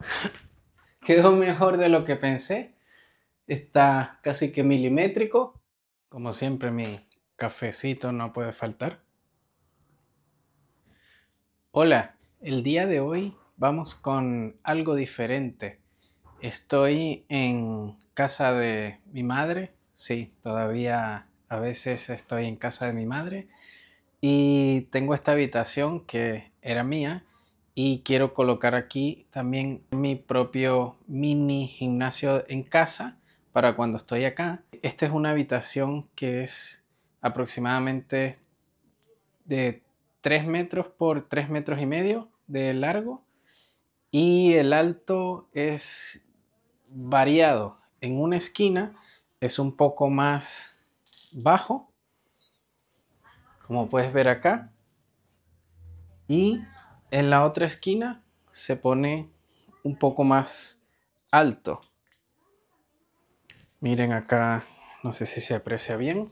Quedó mejor de lo que pensé. Está casi que milimétrico. Como siempre, mi cafecito no puede faltar. Hola, el día de hoy vamos con algo diferente. Estoy en casa de mi madre. Sí, todavía a veces estoy en casa de mi madre. Y tengo esta habitación que era mía y quiero colocar aquí también mi propio mini gimnasio en casa para cuando estoy acá. Esta es una habitación que es aproximadamente de 3 metros por 3 metros y medio de largo y el alto es variado. En una esquina es un poco más bajo, como puedes ver acá. Y en la otra esquina se pone un poco más alto. Miren acá, no sé si se aprecia bien.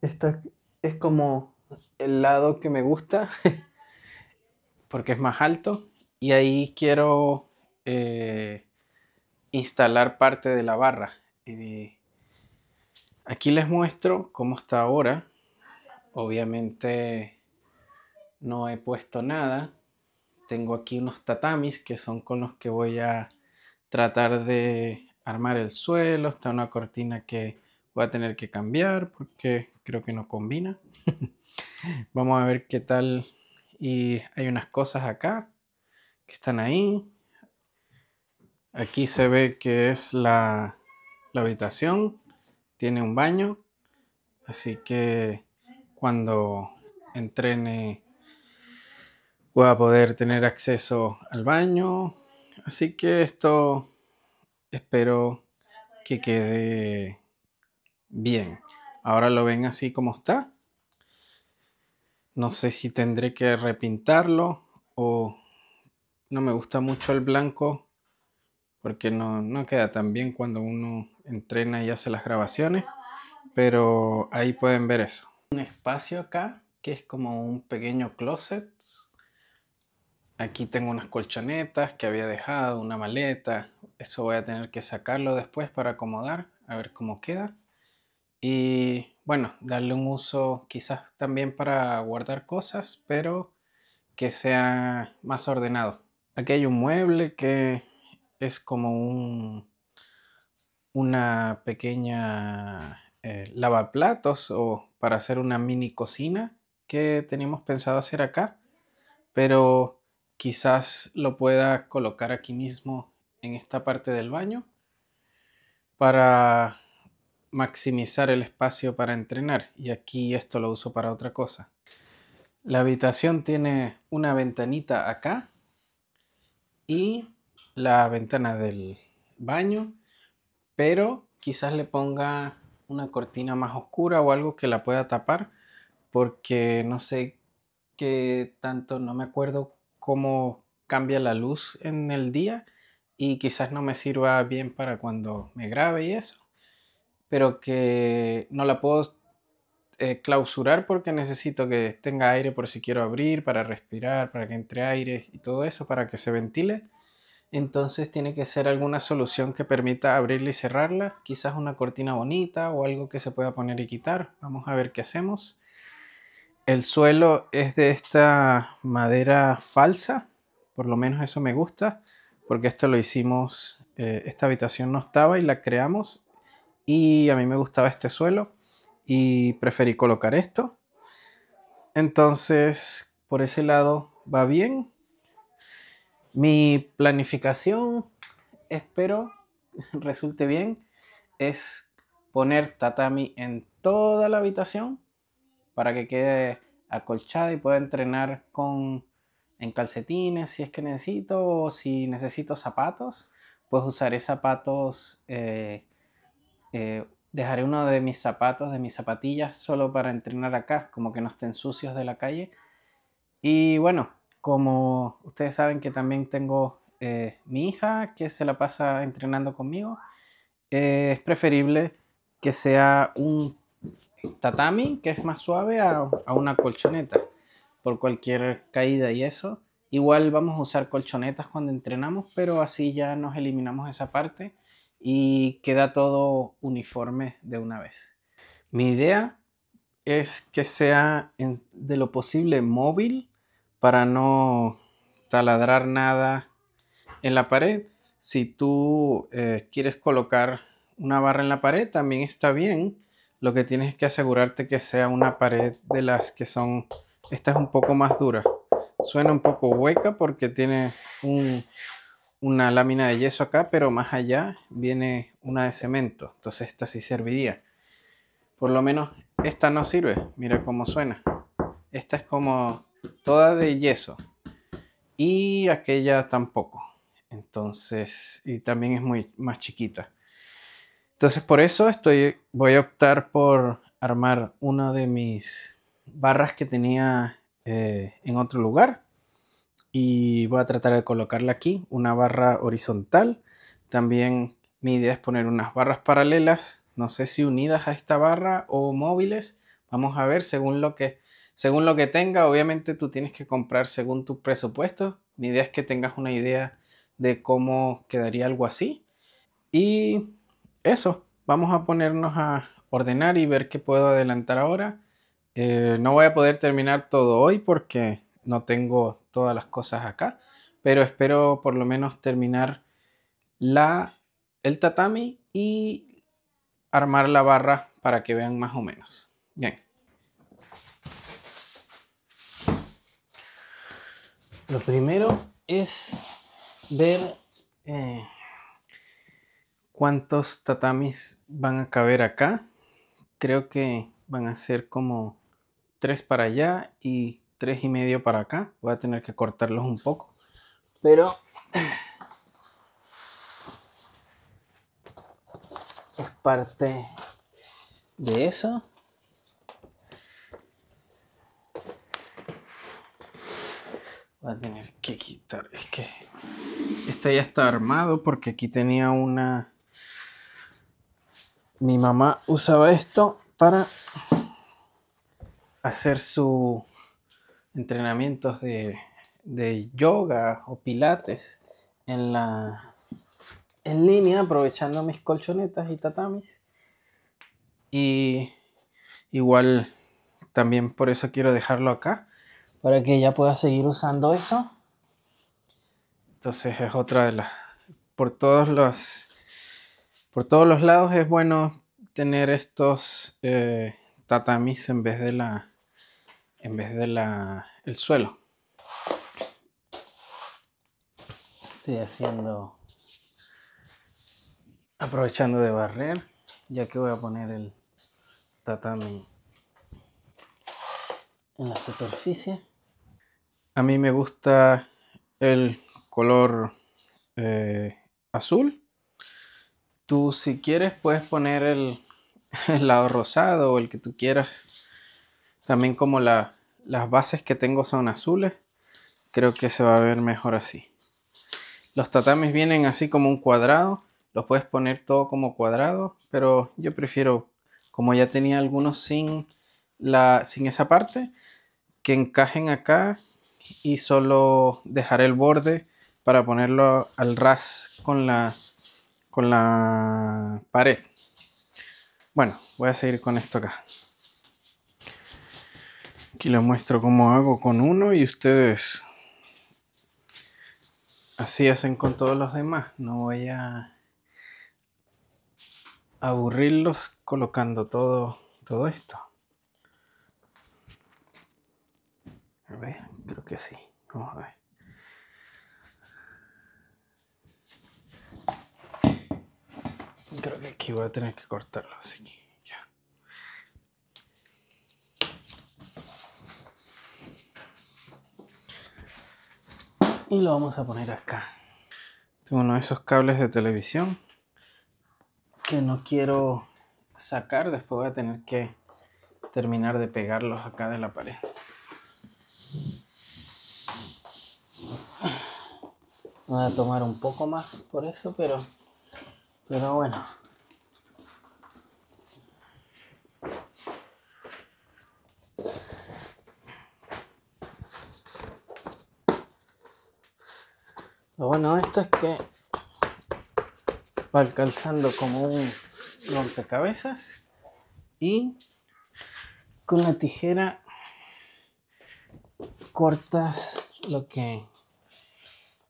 Esta es como el lado que me gusta porque es más alto y ahí quiero eh, instalar parte de la barra. Eh, aquí les muestro cómo está ahora. Obviamente no he puesto nada. Tengo aquí unos tatamis que son con los que voy a tratar de armar el suelo. Está una cortina que voy a tener que cambiar porque creo que no combina. Vamos a ver qué tal. Y hay unas cosas acá que están ahí. Aquí se ve que es la, habitación. Tiene un baño. Así que cuando entrene voy a poder tener acceso al baño. Así que esto espero que quede bien. Ahora lo ven así como está. No sé si tendré que repintarlo o no me gusta mucho el blanco porque no, queda tan bien cuando uno entrena y hace las grabaciones. Pero ahí pueden ver eso. Un espacio acá que es como un pequeño closet Aquí tengo unas colchonetas que había dejado, una maleta. Eso voy a tener que sacarlo después para acomodar, a ver cómo queda. Y bueno, darle un uso quizás también para guardar cosas, pero que sea más ordenado. Aquí hay un mueble que es como un, una pequeña eh, lavaplatos o para hacer una mini cocina que teníamos pensado hacer acá, pero Quizás lo pueda colocar aquí mismo en esta parte del baño para maximizar el espacio para entrenar y aquí esto lo uso para otra cosa. La habitación tiene una ventanita acá y la ventana del baño, pero quizás le ponga una cortina más oscura o algo que la pueda tapar porque no sé qué tanto, no me acuerdo cómo cambia la luz en el día y quizás no me sirva bien para cuando me grabe y eso, pero que no la puedo eh, clausurar porque necesito que tenga aire por si quiero abrir, para respirar, para que entre aire y todo eso, para que se ventile. Entonces tiene que ser alguna solución que permita abrirla y cerrarla, quizás una cortina bonita o algo que se pueda poner y quitar. Vamos a ver qué hacemos. El suelo es de esta madera falsa, por lo menos eso me gusta, porque esto lo hicimos, eh, esta habitación no estaba y la creamos y a mí me gustaba este suelo y preferí colocar esto. Entonces, por ese lado va bien. Mi planificación, espero, resulte bien, es poner tatami en toda la habitación para que quede acolchado y puedo entrenar con, en calcetines si es que necesito o si necesito zapatos, pues usaré zapatos, eh, eh, dejaré uno de mis zapatos, de mis zapatillas solo para entrenar acá, como que no estén sucios de la calle. Y bueno, como ustedes saben que también tengo eh, mi hija que se la pasa entrenando conmigo, es preferible que sea un tatami, que es más suave, a, una colchoneta por cualquier caída y eso. Igual vamos a usar colchonetas cuando entrenamos, pero así ya nos eliminamos esa parte y queda todo uniforme de una vez. Mi idea es que sea de lo posible móvil para no taladrar nada en la pared. Si tú eh, quieres colocar una barra en la pared, también está bien, lo que tienes que asegurarte que sea una pared de las que son, esta es un poco más dura. Suena un poco hueca porque tiene una lámina de yeso acá, pero más allá viene una de cemento. Entonces esta sí serviría. Por lo menos esta no sirve. Mira cómo suena. Esta es como toda de yeso. Y aquella tampoco. Entonces, y también es muy más chiquita. Entonces por eso estoy, voy a optar por armar una de mis barras que tenía eh, en otro lugar. Y voy a tratar de colocarla aquí, una barra horizontal. También mi idea es poner unas barras paralelas, no sé si unidas a esta barra o móviles. Vamos a ver según lo que, según lo que tenga. Obviamente tú tienes que comprar según tu presupuesto. Mi idea es que tengas una idea de cómo quedaría algo así. Y eso, vamos a ponernos a ordenar y ver qué puedo adelantar ahora. Eh, no voy a poder terminar todo hoy porque no tengo todas las cosas acá, pero espero por lo menos terminar el tatami y armar la barra para que vean más o menos. Bien. Lo primero es ver eh, cuántos tatamis van a caber acá. Creo que van a ser como tres para allá y tres y medio para acá. Voy a tener que cortarlos un poco. Pero es parte de eso. Voy a tener que quitar. Es que este ya está armado porque aquí tenía una mi mamá usaba esto para hacer sus entrenamientos de, yoga o pilates en la en línea aprovechando mis colchonetas y tatamis y igual también por eso quiero dejarlo acá para que ella pueda seguir usando eso entonces es otra de las por todos los por todos los lados es bueno tener estos eh, tatamis en vez de la en vez de la el suelo estoy haciendo aprovechando de barrer ya que voy a poner el tatami en la superficie a mí me gusta el color eh, azul Tú si quieres puedes poner el, lado rosado o el que tú quieras. También como las bases que tengo son azules, creo que se va a ver mejor así. Los tatamis vienen así como un cuadrado, los puedes poner todo como cuadrado, pero yo prefiero, como ya tenía algunos sin, la, sin esa parte, que encajen acá y solo dejar el borde para ponerlo al ras con la, con la pared. Bueno, voy a seguir con esto acá. Aquí les muestro cómo hago con uno y ustedes así hacen con todos los demás. No voy a aburrirlos colocando todo, todo esto. A ver, creo que sí. Vamos a ver. Creo que aquí voy a tener que cortarlo, así que ya. Y lo vamos a poner acá. Tengo uno de esos cables de televisión que no quiero sacar, después voy a tener que terminar de pegarlos acá de la pared. Voy a tomar un poco más por eso, pero pero bueno. Lo bueno de esto es que va alcanzando como un rompecabezas y con la tijera cortas lo que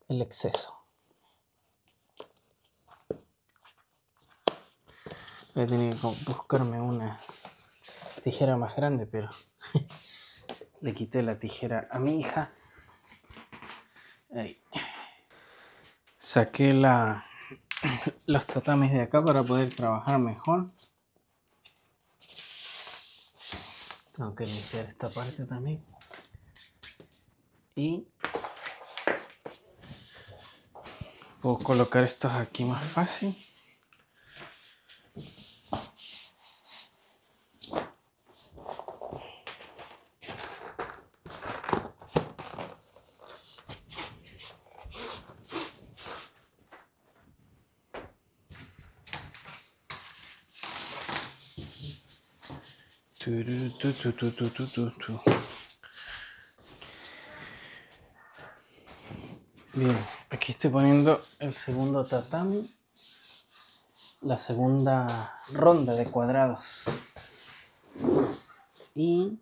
el exceso. Voy a que buscarme una tijera más grande, pero le quité la tijera a mi hija. Saqué la, los tatames de acá para poder trabajar mejor. Tengo que limpiar esta parte también. Y puedo colocar estos aquí más fácil. Bien, aquí estoy poniendo el segundo tatami, la segunda ronda de cuadrados. Y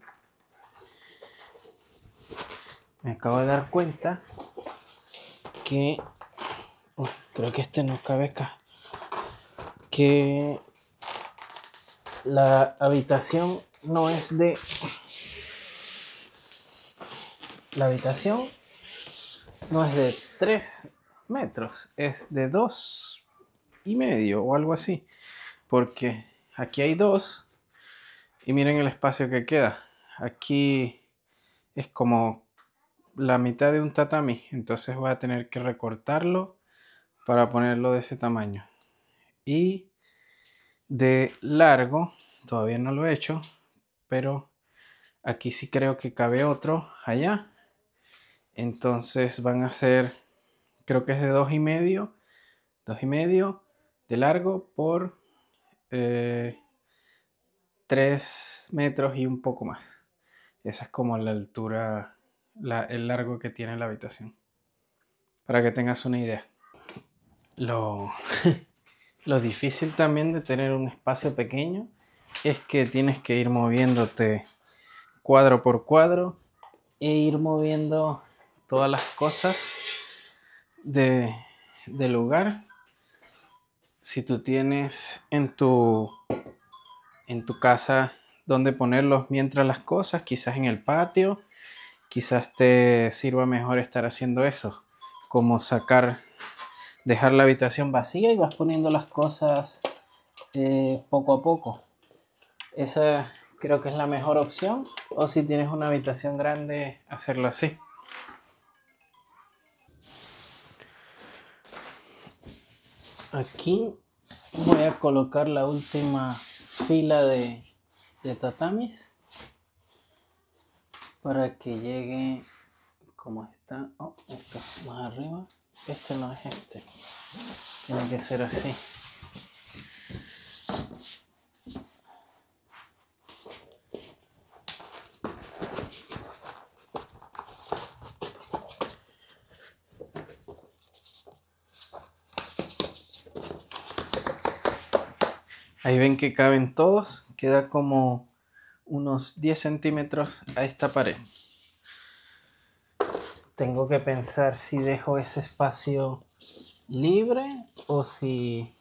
me acabo de dar cuenta que creo que este no cabe acá. Que la habitación no es de la habitación no es de 3 metros, es de 2 y medio o algo así. Porque aquí hay 2 y miren el espacio que queda. Aquí es como la mitad de un tatami, entonces voy a tener que recortarlo para ponerlo de ese tamaño. Y de largo, todavía no lo he hecho, pero aquí sí creo que cabe otro allá. Entonces van a ser, creo que es de dos y medio, dos y medio de largo por 3 eh, metros y un poco más. Esa es como la altura, el largo que tiene la habitación. Para que tengas una idea. Lo, lo difícil también de tener un espacio pequeño es que tienes que ir moviéndote cuadro por cuadro e ir moviendo todas las cosas de, lugar. Si tú tienes en tu, en tu casa donde ponerlos mientras las cosas, quizás en el patio, quizás te sirva mejor estar haciendo eso, como sacar, dejar la habitación vacía y vas poniendo las cosas eh, poco a poco. Esa creo que es la mejor opción. O si tienes una habitación grande, hacerlo así. Aquí voy a colocar la última fila de, tatamis para que llegue como está. Oh, esto más arriba. Este no es este. Tiene que ser así. Ahí ven que caben todos, queda como unos 10 centímetros a esta pared. Tengo que pensar si dejo ese espacio libre o si,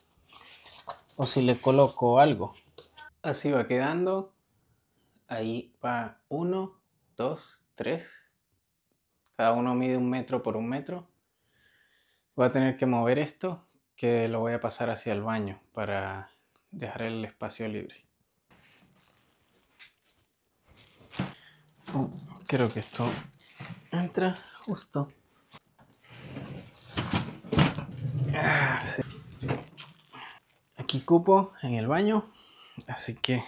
o si le coloco algo. Así va quedando. Ahí va uno, dos, tres. Cada uno mide un metro por un metro. Voy a tener que mover esto, que lo voy a pasar hacia el baño para Dejaré el espacio libre. Oh, creo que esto entra justo. Ah, Aquí cupo en el baño, así que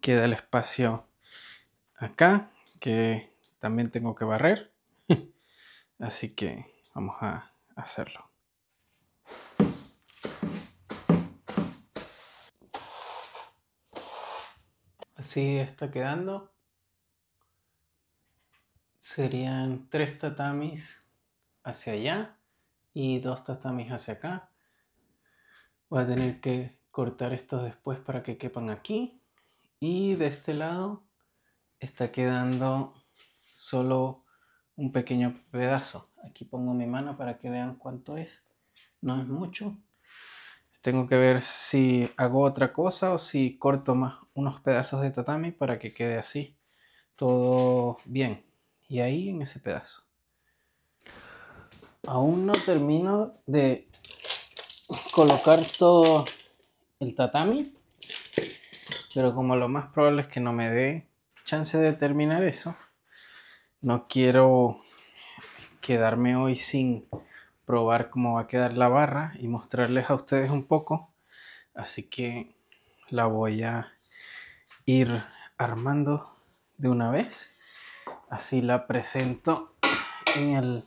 queda el espacio acá que también tengo que barrer. así que vamos a hacerlo. Así está quedando. Serían tres tatamis hacia allá y dos tatamis hacia acá. Voy a tener que cortar estos después para que quepan aquí. Y de este lado está quedando solo un pequeño pedazo. Aquí pongo mi mano para que vean cuánto es. No es mucho. Tengo que ver si hago otra cosa o si corto más unos pedazos de tatami para que quede así. Todo bien. Y ahí en ese pedazo. Aún no termino de colocar todo el tatami. Pero como lo más probable es que no me dé chance de terminar eso, no quiero quedarme hoy sin probar cómo va a quedar la barra y mostrarles a ustedes un poco. Así que la voy a ir armando de una vez. Así la presento en el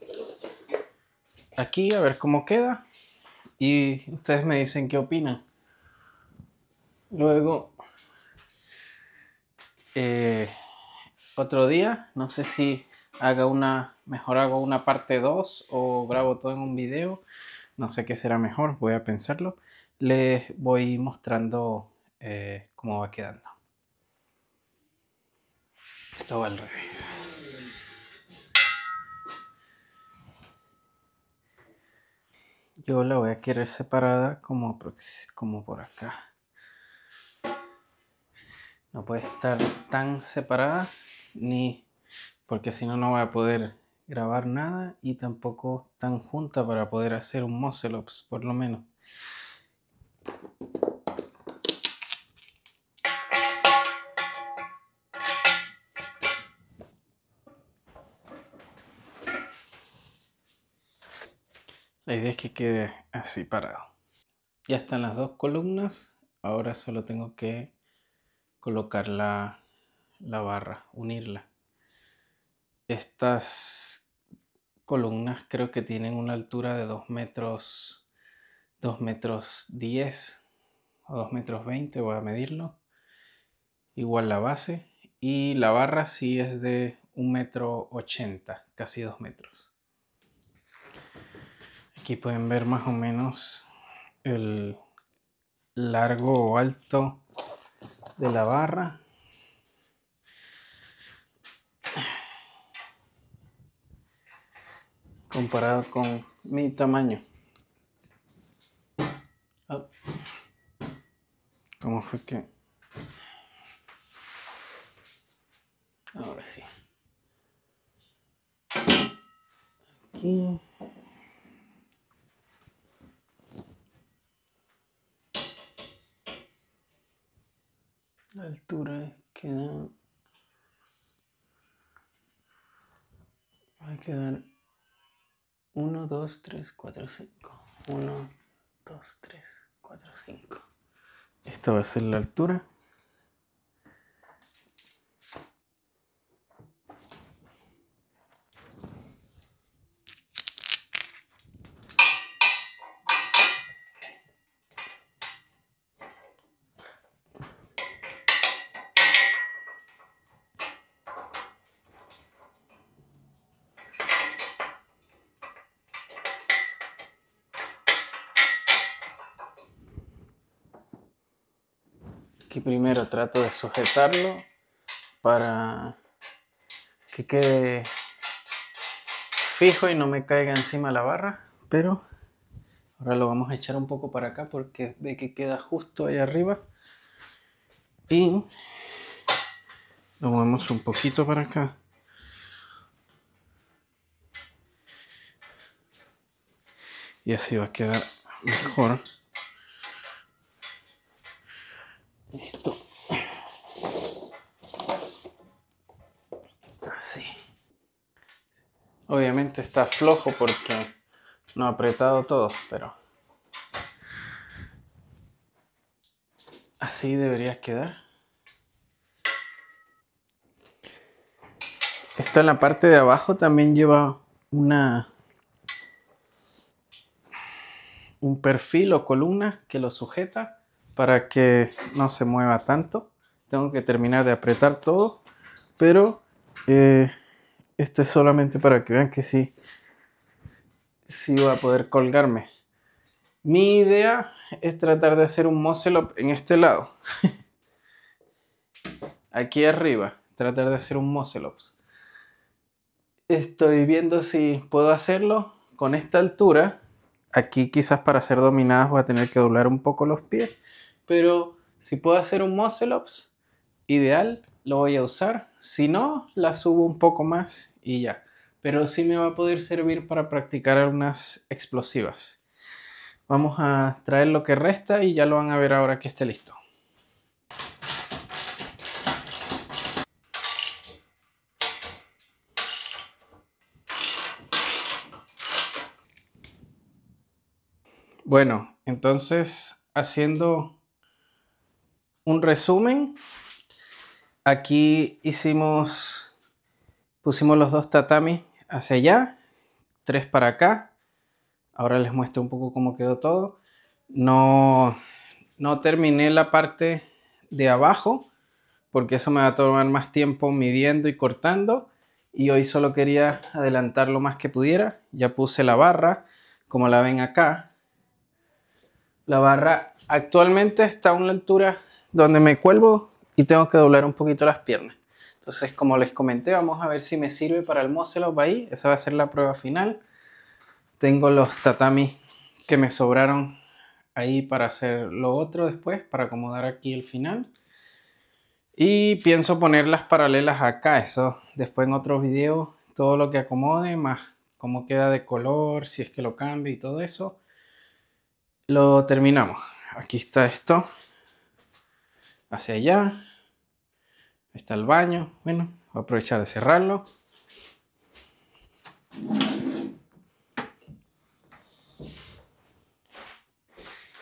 aquí a ver cómo queda y ustedes me dicen qué opinan. Luego eh, otro día, no sé si haga una Mejor hago una parte 2 o grabo todo en un video. No sé qué será mejor, voy a pensarlo. Les voy mostrando eh, cómo va quedando. Esto va al revés. Yo la voy a querer separada como, como por acá. No puede estar tan separada ni porque si no no voy a poder grabar nada y tampoco tan junta para poder hacer un Moselops, por lo menos. La idea es que quede así parado. Ya están las dos columnas. Ahora solo tengo que colocar la, la barra, unirla. Estas columnas creo que tienen una altura de 2 metros, 2 metros 10 o 2 metros 20, voy a medirlo. Igual la base y la barra sí es de 1 metro 80, casi 2 metros. Aquí pueden ver más o menos el largo o alto de la barra comparado con mi tamaño. como ah. ¿Cómo fue que? Ahora sí. Aquí. La altura queda... Va a quedar 1, 2, 3, 4, 5. 1, 2, 3, 4, 5. Esta va a ser la altura. Aquí primero trato de sujetarlo para que quede fijo y no me caiga encima la barra, pero ahora lo vamos a echar un poco para acá porque ve que queda justo ahí arriba y lo movemos un poquito para acá. Y así va a quedar mejor. Listo. Así. Ah, Obviamente está flojo porque no ha apretado todo, pero... Así debería quedar. Esto en la parte de abajo también lleva una un perfil o columna que lo sujeta para que no se mueva tanto. Tengo que terminar de apretar todo, pero eh, este es solamente para que vean que sí, sí va a poder colgarme. Mi idea es tratar de hacer un muscle en este lado. Aquí arriba, tratar de hacer un muscle Estoy viendo si puedo hacerlo con esta altura. Aquí quizás para ser dominadas voy a tener que doblar un poco los pies pero si puedo hacer un muscle ideal, lo voy a usar. Si no, la subo un poco más y ya. Pero sí me va a poder servir para practicar algunas explosivas. Vamos a traer lo que resta y ya lo van a ver ahora que esté listo. Bueno, entonces haciendo un resumen. Aquí hicimos, pusimos los dos tatamis hacia allá, tres para acá. Ahora les muestro un poco cómo quedó todo. No, no terminé la parte de abajo porque eso me va a tomar más tiempo midiendo y cortando. Y hoy solo quería adelantar lo más que pudiera. Ya puse la barra, como la ven acá. La barra actualmente está a una altura donde me cuelgo y tengo que doblar un poquito las piernas. Entonces, como les comenté, vamos a ver si me sirve para el muscle up ahí. Esa va a ser la prueba final. Tengo los tatamis que me sobraron ahí para hacer lo otro después, para acomodar aquí el final. Y pienso ponerlas paralelas acá, eso después en otro video. todo lo que acomode, más cómo queda de color, si es que lo cambio y todo eso. Lo terminamos. Aquí está esto hacia allá. está el baño. Bueno, voy a aprovechar de cerrarlo.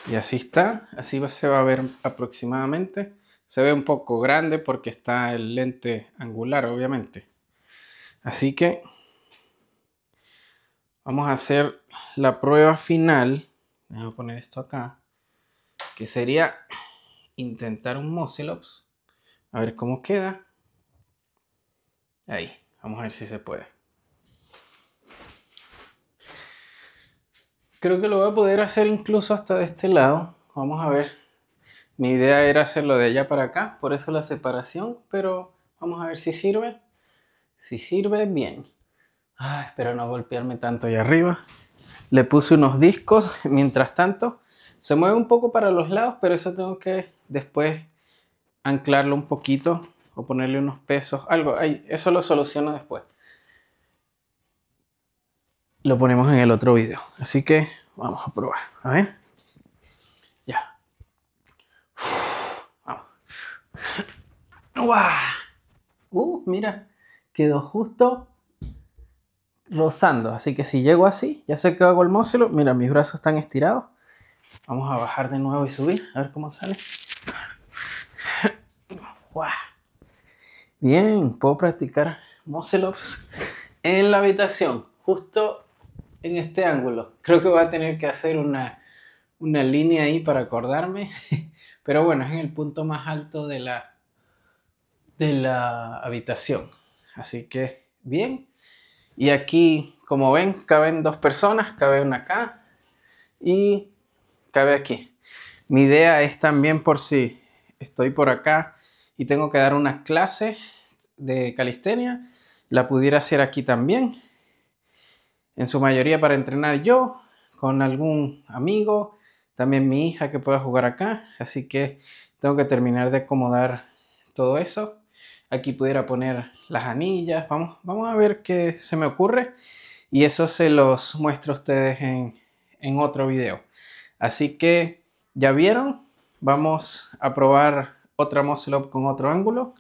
Y así está, así se va a ver aproximadamente. Se ve un poco grande porque está el lente angular, obviamente. Así que vamos a hacer la prueba final. Voy a poner esto acá. Que sería intentar un ups. A ver cómo queda. Ahí, vamos a ver si se puede. Creo que lo voy a poder hacer incluso hasta de este lado. Vamos a ver. Mi idea era hacerlo de allá para acá, por eso la separación, pero vamos a ver si sirve. Si sirve, bien. Ah, espero no golpearme tanto ahí arriba. Le puse unos discos, mientras tanto. Se mueve un poco para los lados, pero eso tengo que después anclarlo un poquito o ponerle unos pesos, algo, ahí, eso lo soluciono después. Lo ponemos en el otro video, así que vamos a probar, a ver. Ya. vamos. Uh, mira, quedó justo rozando. Así que si llego así, ya sé que hago el móselo. Mira, mis brazos están estirados. Vamos a bajar de nuevo y subir, a ver cómo sale. Bien, puedo practicar muscle en la habitación, justo en este ángulo. Creo que voy a tener que hacer una, una línea ahí para acordarme. Pero bueno, es en el punto más alto de la, de la habitación. Así que, bien. Y aquí, como ven, caben dos personas, cabe una acá y cabe aquí. Mi idea es también por si estoy por acá y tengo que dar una clase de calistenia, la pudiera hacer aquí también. En su mayoría para entrenar yo, con algún amigo, también mi hija que pueda jugar acá. Así que tengo que terminar de acomodar todo eso. Aquí pudiera poner las anillas. Vamos, a ver qué se me ocurre. Y eso se los muestro a ustedes en, en otro video. Así que ya vieron, vamos a probar otra muscle con otro ángulo.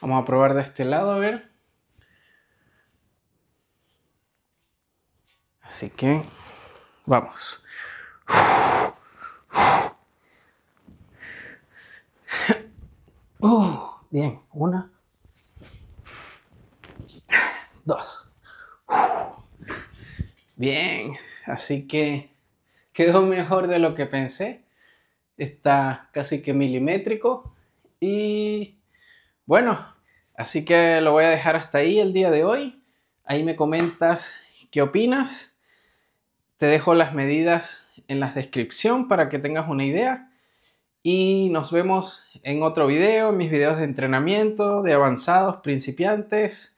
Vamos a probar de este lado, a ver. Así que, vamos. Uh, bien, una, dos. Bien, así que quedó mejor de lo que pensé. Está casi que milimétrico. Y bueno, así que lo voy a dejar hasta ahí el día de hoy. Ahí me comentas qué opinas. Te dejo las medidas en la descripción para que tengas una idea. Y nos vemos en otro video, mis videos de entrenamiento, de avanzados, principiantes.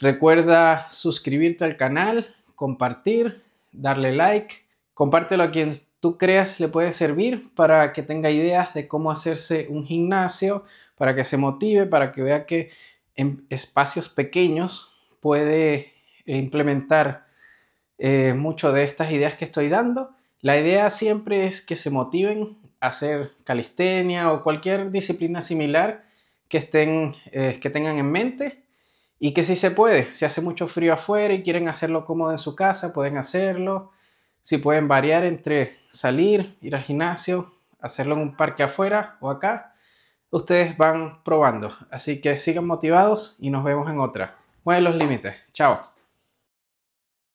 Recuerda suscribirte al canal, compartir, darle like, compártelo a quien tú creas le puede servir para que tenga ideas de cómo hacerse un gimnasio, para que se motive, para que vea que en espacios pequeños puede implementar eh, mucho de estas ideas que estoy dando. La idea siempre es que se motiven a hacer calistenia o cualquier disciplina similar que, estén, eh, que tengan en mente y que si se puede, si hace mucho frío afuera y quieren hacerlo cómodo en su casa, pueden hacerlo. Si pueden variar entre salir, ir al gimnasio, hacerlo en un parque afuera o acá, ustedes van probando. Así que sigan motivados y nos vemos en otra. Mueve los límites. Chao.